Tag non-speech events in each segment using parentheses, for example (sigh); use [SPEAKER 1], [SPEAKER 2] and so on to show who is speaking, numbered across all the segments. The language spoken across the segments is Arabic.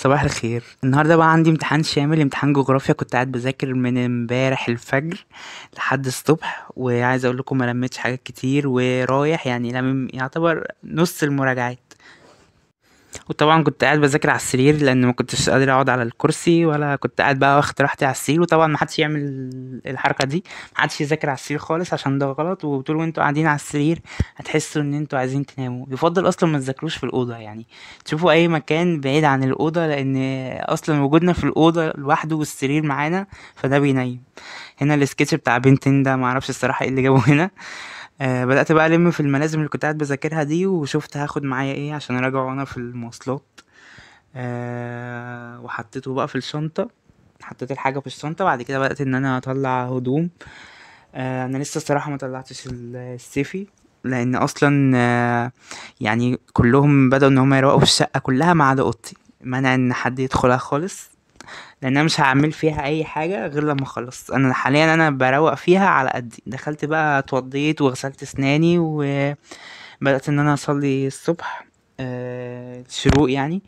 [SPEAKER 1] صباح الخير النهارده بقى عندي امتحان شامل امتحان جغرافيا كنت قاعد بذاكر من امبارح الفجر لحد الصبح وعايز اقول لكم ما لميتش حاجات كتير ورايح يعني لم يعتبر نص المراجعات وطبعا كنت قاعد بذاكر على السرير لان ما كنتش قادر اقعد على الكرسي ولا كنت قاعد بقى واخد راحتي على السرير وطبعا ما حدش يعمل الحركه دي ما حدش يذاكر على السرير خالص عشان ده غلط وطول وانتوا قاعدين على السرير هتحسوا ان انتوا عايزين تناموا يفضل اصلا ما تذاكروش في الاوضه يعني تشوفوا اي مكان بعيد عن الاوضه لان اصلا وجودنا في الاوضه لوحده والسرير معانا فده بينيم هنا السكتش بتاع بنتين ده معرفش الصراحه ايه اللي جابه هنا آه، بدأت بقى ألِم في الملازم اللي كنت قاعد بذاكرها دي، وشُفت هاخد معايا إيه عشان أراجعه وأنا في المواصلات، أه وحطيته بقى في الشنطة، حطيت الحاجة في الشنطة، بعد كده بدأت إن أنا أطلّع هدوم، أه أنا لسه الصراحة ما طلّعتش السيفي، لإن أصلًا آه، يعني كلّهم بدأوا إن هُم يروّقوا في الشقة كلّها ما عدا أوضتي، مانع إن حد يدخلها خالص. لان انا مش هعمل فيها اي حاجه غير لما اخلص انا حاليا انا بروق فيها على قدي دخلت بقى اتوضيت وغسلت اسناني وبدات ان انا اصلي الصبح أه الشروق يعني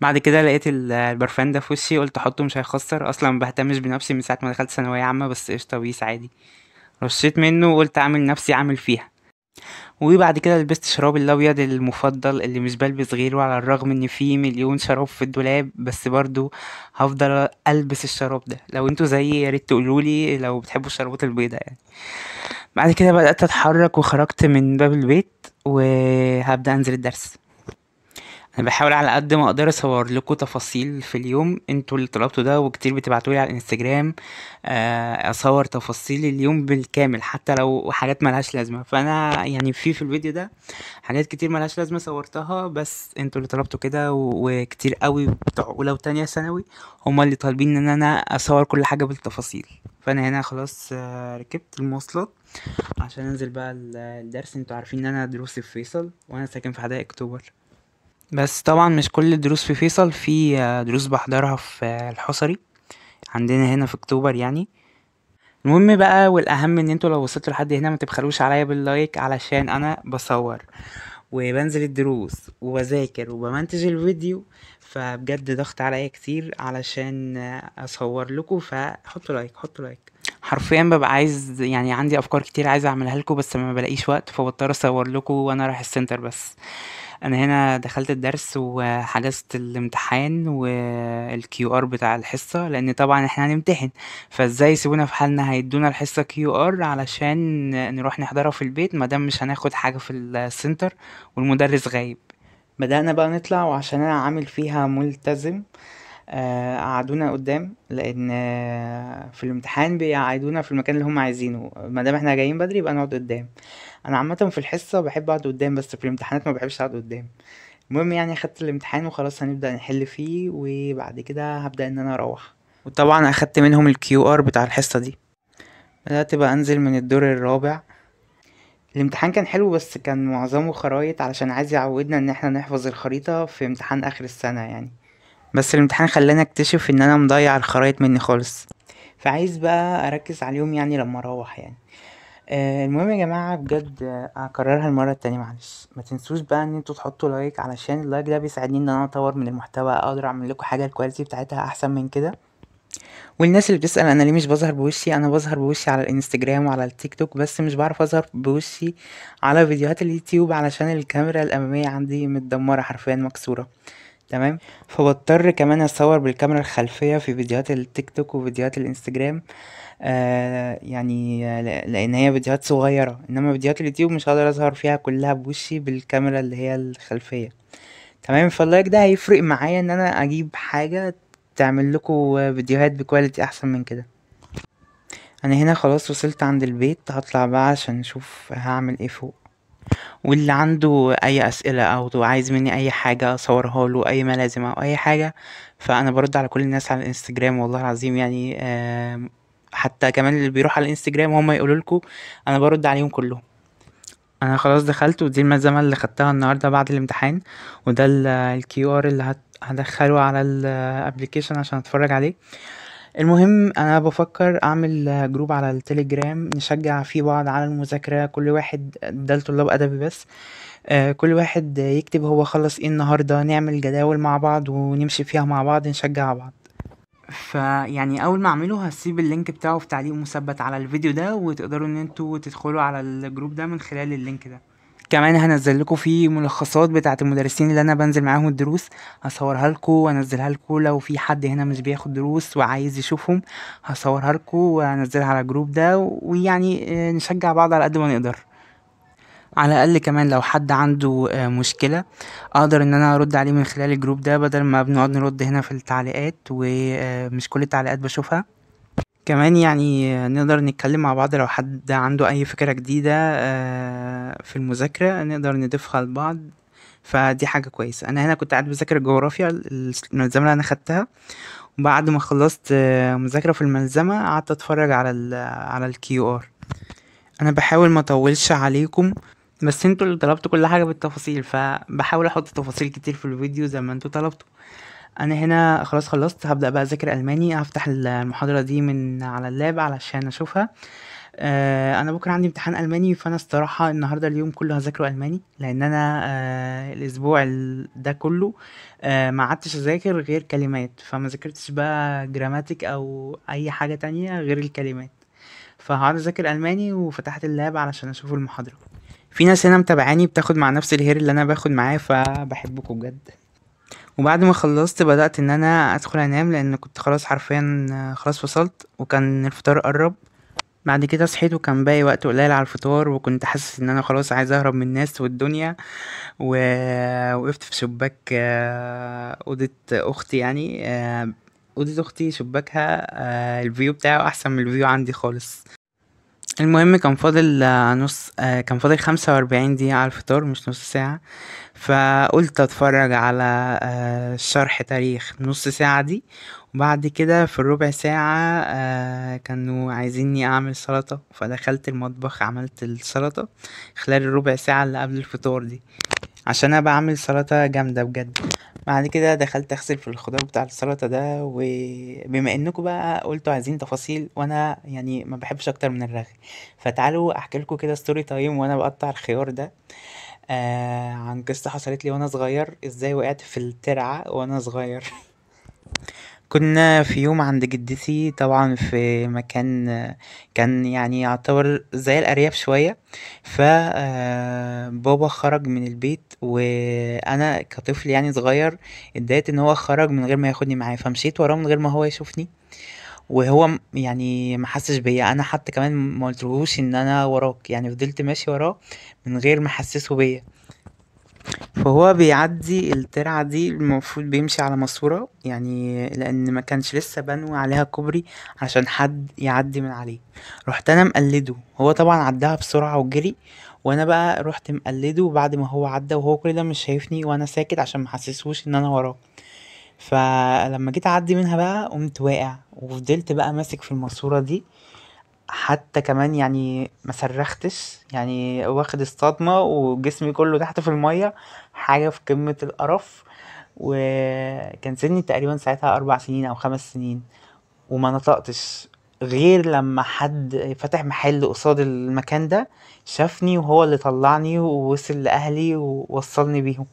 [SPEAKER 1] بعد كده لقيت البرفان ده في وشي قلت احطه مش هيخسر اصلا ما بهتمش بنفسي من ساعه ما دخلت ثانويه عامه بس قشطه بيس عادي رشيت منه وقلت اعمل نفسي اعمل فيها وبعد كده لبست شرابي الابيض المفضل اللي مش بلبس غيره على الرغم ان في مليون شراب في الدولاب بس برضو هفضل البس الشراب ده لو انتوا زيي يا ريت تقولولي لو بتحبوا الشرابات البيضاء يعني بعد كده بدات اتحرك وخرجت من باب البيت وهبدا انزل الدرس انا بحاول على قد ما اقدر اصور لكم تفاصيل في اليوم انتوا اللي طلبتوا ده وكتير بتبعتولي على الانستجرام آه، اصور تفاصيل اليوم بالكامل حتى لو حاجات ملهاش لازمه فانا يعني في في الفيديو ده حاجات كتير ملهاش لازمه صورتها بس انتوا اللي طلبتوا كده وكتير قوي بتوع اولى وتانية ثانوي هما اللي طالبين ان انا اصور كل حاجه بالتفاصيل فانا هنا خلاص آه، ركبت المواصلات عشان انزل بقى الدرس انتوا عارفين ان انا دروسي في فيصل وانا ساكن في حدائق اكتوبر بس طبعا مش كل الدروس في فيصل في آه، دروس بحضرها في الحصري عندنا هنا في اكتوبر يعني المهم بقى والاهم ان انتوا لو وصلتوا لحد هنا ما تبخلوش عليا باللايك علشان انا بصور وبنزل الدروس وبذاكر وبمنتج الفيديو فبجد ضغط عليا كتير علشان اصور لكم فحطوا لايك حطوا لايك حرفيا ببقى عايز يعني عندي افكار كتير عايز اعملها لكم بس ما بلاقيش وقت فبضطر اصور لكم وانا رايح السنتر بس انا هنا دخلت الدرس وحجزت الامتحان والكيو ار بتاع الحصه لان طبعا احنا هنمتحن فازاي يسيبونا في حالنا هيدونا الحصه كيو ار علشان نروح نحضرها في البيت مادام مش هناخد حاجه في السنتر والمدرس غايب بدأنا بقى نطلع وعشان أنا عامل فيها ملتزم آه، قعدونا قدام لان في الامتحان بيقعدونا في المكان اللي هم عايزينه ما دام احنا جايين بدري يبقى نقعد قدام انا عامه في الحصه بحب اقعد قدام بس في الامتحانات ما بحبش اقعد قدام المهم يعني خدت الامتحان وخلاص هنبدا نحل فيه وبعد كده هبدا ان انا اروح وطبعا اخدت منهم الكيو ار بتاع الحصه دي بدات بقى انزل من الدور الرابع الامتحان كان حلو بس كان معظمه خرايط علشان عايز يعودنا ان احنا نحفظ الخريطه في امتحان اخر السنه يعني بس الامتحان خلاني اكتشف ان انا مضيع الخرايط مني خالص فعايز بقى اركز عليهم يعني لما اروح يعني آه، المهم يا جماعه بجد هكررها المره التانية معلش ما تنسوش بقى ان انتوا تحطوا لايك علشان اللايك ده بيساعدني ان انا اطور من المحتوى اقدر اعمل لكم حاجه الكواليتي بتاعتها احسن من كده والناس اللي بتسأل انا ليه مش بظهر بوشي انا بظهر بوشي على الانستجرام وعلى التيك توك بس مش بعرف اظهر بوشي على فيديوهات اليوتيوب علشان الكاميرا الاماميه عندي متدمره حرفيا مكسوره تمام فبضطر كمان اصور بالكاميرا الخلفيه في فيديوهات التيك توك وفيديوهات الانستجرام آه يعني آه، لان هي فيديوهات صغيره انما فيديوهات اليوتيوب مش هقدر اظهر فيها كلها بوشي بالكاميرا اللي هي الخلفيه تمام فاللايك ده هيفرق معايا ان انا اجيب حاجه تعمل لكم فيديوهات بكواليتي احسن من كده انا هنا خلاص وصلت عند البيت هطلع بقى عشان اشوف هعمل ايه فوق واللي عنده اي اسئله او عايز مني اي حاجه اصورها له اي ملازم او اي حاجه فانا برد على كل الناس على الانستجرام والله العظيم يعني حتى كمان اللي بيروح على الانستجرام هم يقولوا لكم انا برد عليهم كلهم انا خلاص دخلت ودي الملزمه اللي خدتها النهارده بعد الامتحان وده الكيو ار اللي هدخله على الابليكيشن عشان اتفرج عليه المهم أنا بفكر أعمل جروب على التليجرام نشجع فيه بعض على المذاكرة كل واحد ده لطلاب أدبي بس آه، كل واحد يكتب هو خلص ايه النهاردة نعمل جداول مع بعض ونمشي فيها مع بعض نشجع بعض فيعني اول ما اعمله هسيب اللينك بتاعه في تعليق مثبت على الفيديو ده وتقدروا ان انتوا تدخلوا على الجروب ده من خلال اللينك ده كمان هنزل لكم فيه ملخصات بتاعه المدرسين اللي انا بنزل معاهم الدروس هصورها لكم وانزلها لكم لو في حد هنا مش بياخد دروس وعايز يشوفهم هصورها لكم وانزلها على الجروب ده ويعني آه، نشجع بعض على قد ما نقدر على الاقل كمان لو حد عنده آه، مشكله اقدر ان انا ارد عليه من خلال الجروب ده بدل ما بنقعد نرد هنا في التعليقات ومش آه، كل التعليقات بشوفها كمان يعني نقدر نتكلم مع بعض لو حد عنده أي فكرة جديدة آه، في المذاكرة نقدر نضيفها لبعض فدي حاجة كويسة أنا هنا كنت قاعد بذاكر الجغرافيا الملزمة اللي أنا خدتها وبعد ما خلصت آه، مذاكرة في الملزمة قعدت أتفرج على ال على الكيو آر أنا بحاول ما أطولش عليكم بس انتوا اللي طلبتوا كل حاجة بالتفاصيل فبحاول أحط تفاصيل كتير في الفيديو زي ما انتوا طلبتوا انا هنا خلاص خلصت هبدا بقى اذاكر الماني هفتح المحاضره دي من على اللاب علشان اشوفها آه، انا بكره عندي امتحان الماني فانا الصراحه النهارده اليوم كله هذاكره الماني لان انا آه، الاسبوع ده كله آه، ما عدتش اذاكر غير كلمات فما ذاكرتش بقى جراماتيك او اي حاجه تانية غير الكلمات فهقعد اذاكر الماني وفتحت اللاب علشان اشوف المحاضره في ناس هنا متابعاني بتاخد مع نفس الهير اللي انا باخد معاه فبحبكم بجد وبعد ما خلصت بدأت إن أنا أدخل أنام لأن كنت خلاص حرفيا آه، خلاص فصلت وكان الفطار قرب بعد كده صحيت وكان باقي وقت قليل على الفطار وكنت حاسس ان انا خلاص عايز اهرب من الناس والدنيا و... وقفت في شباك آه، اوضه اختي يعني آه، اوضه اختي شباكها الفيو بتاعه احسن من الفيو عندي خالص المهم كان فاضل آه، نص آه، كان فاضل خمسة وأربعين دقيقة على الفطار مش نص ساعة فقلت أتفرج على آه، شرح تاريخ نص ساعة دي وبعد كده في الربع ساعة كانوا عايزيني أعمل سلطة فدخلت المطبخ عملت السلطة خلال الربع ساعة اللي قبل الفطار دي عشان أنا بعمل سلطة جامدة بجد بعد كده دخلت اغسل في الخضار بتاع السلطه ده وبما انكم بقى قلتوا عايزين تفاصيل وانا يعني ما بحبش اكتر من الرغي فتعالوا احكي لكم كده ستوري تايم وانا بقطع الخيار ده آه عن قصه حصلت لي وانا صغير ازاي وقعت في الترعه وانا صغير (laughs) كنا في يوم عند جدتي طبعًا في مكان كان يعني يعتبر زي الأرياف شوية، ف آه، بابا خرج من البيت وأنا كطفل يعني صغير اتضايقت إن هو خرج من غير ما ياخدني معاه، فمشيت وراه من غير ما هو يشوفني، وهو يعني ما حسش بيا، أنا حتى كمان ما قلتلهوش إن أنا وراك، يعني فضلت ماشي وراه من غير ما أحسسه بيا. فهو بيعدي الترعة دي المفروض بيمشي على ماسورة يعني لأن ما كانش لسه بنوا عليها كوبري عشان حد يعدي من عليه رحت أنا مقلده هو طبعا عداها بسرعة وجري وانا بقى رحت مقلده بعد ما هو عدى وهو كل ده مش شايفني وانا ساكت عشان محسسهوش ان انا وراه فلما جيت اعدي منها بقى قمت واقع وفضلت بقى ماسك في الماسوره دي حتى كمان يعني ما صرختش يعني واخد الصدمة وجسمي كله تحت في المية حاجة في قمة القرف وكان سني تقريبا ساعتها أربع سنين أو خمس سنين وما نطقتش غير لما حد فتح محل قصاد المكان ده شافني وهو اللي طلعني ووصل لأهلي ووصلني بيهم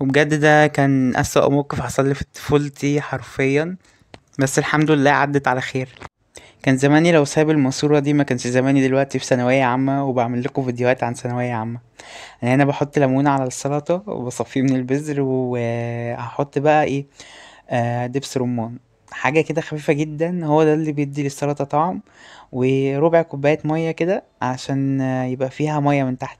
[SPEAKER 1] وبجد ده كان أسوأ موقف حصل لي في طفولتي حرفيا بس الحمد لله عدت على خير كان زماني لو سايب الماسورة دي ما كانش زماني دلوقتي في ثانوية عامة وبعمل لكم فيديوهات عن ثانوية عامة يعني انا هنا بحط ليمون على السلطة وبصفيه من البذر وهحط بقى ايه آه، دبس رمان حاجة كده خفيفة جدا هو ده اللي بيدي للسلطة طعم وربع كوباية مية كده عشان يبقى فيها مية من تحت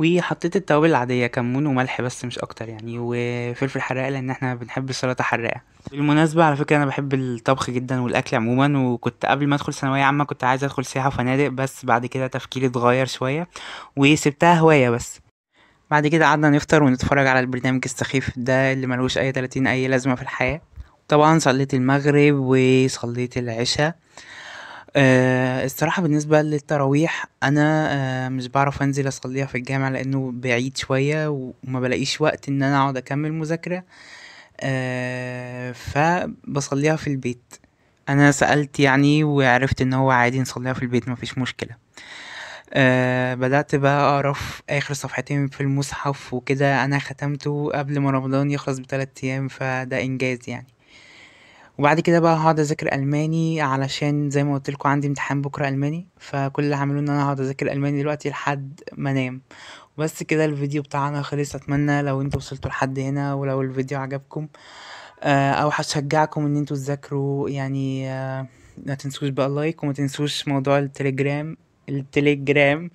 [SPEAKER 1] وحطيت التوابل العادية كمون وملح بس مش أكتر يعني وفلفل حراق لأن احنا بنحب السلطة حراقة بالمناسبة على فكرة أنا بحب الطبخ جدا والأكل عموما وكنت قبل ما أدخل ثانوية عامة كنت عايز أدخل سياحة وفنادق بس بعد كده تفكيري اتغير شوية وسبتها هواية بس بعد كده قعدنا نفطر ونتفرج على البرنامج السخيف ده اللي ملوش أي تلاتين أي لازمة في الحياة طبعا صليت المغرب وصليت العشاء آه، الصراحة بالنسبة للتراويح أنا آه، مش بعرف أنزل أصليها في الجامع لأنه بعيد شوية وما بلاقيش وقت إن أنا أقعد أكمل مذاكرة آه فبصليها في البيت أنا سألت يعني وعرفت إن هو عادي نصليها في البيت مفيش مشكلة آه بدأت بقى أعرف آخر صفحتين في المصحف وكده أنا ختمته قبل ما رمضان يخلص بتلات أيام فده إنجاز يعني وبعد كده بقى هقعد اذاكر الماني علشان زي ما قلت لكم عندي امتحان بكره الماني فكل اللي هعمله ان انا هقعد اذاكر الماني دلوقتي لحد ما انام بس كده الفيديو بتاعنا خلص اتمنى لو انتوا وصلتوا لحد هنا ولو الفيديو عجبكم آه، او هشجعكم ان انتوا تذاكروا يعني آه، ما تنسوش بقى لايك وما تنسوش موضوع التليجرام التليجرام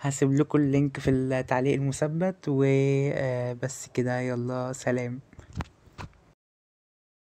[SPEAKER 1] هسيب لكم اللينك في التعليق المثبت وبس آه، كده يلا سلام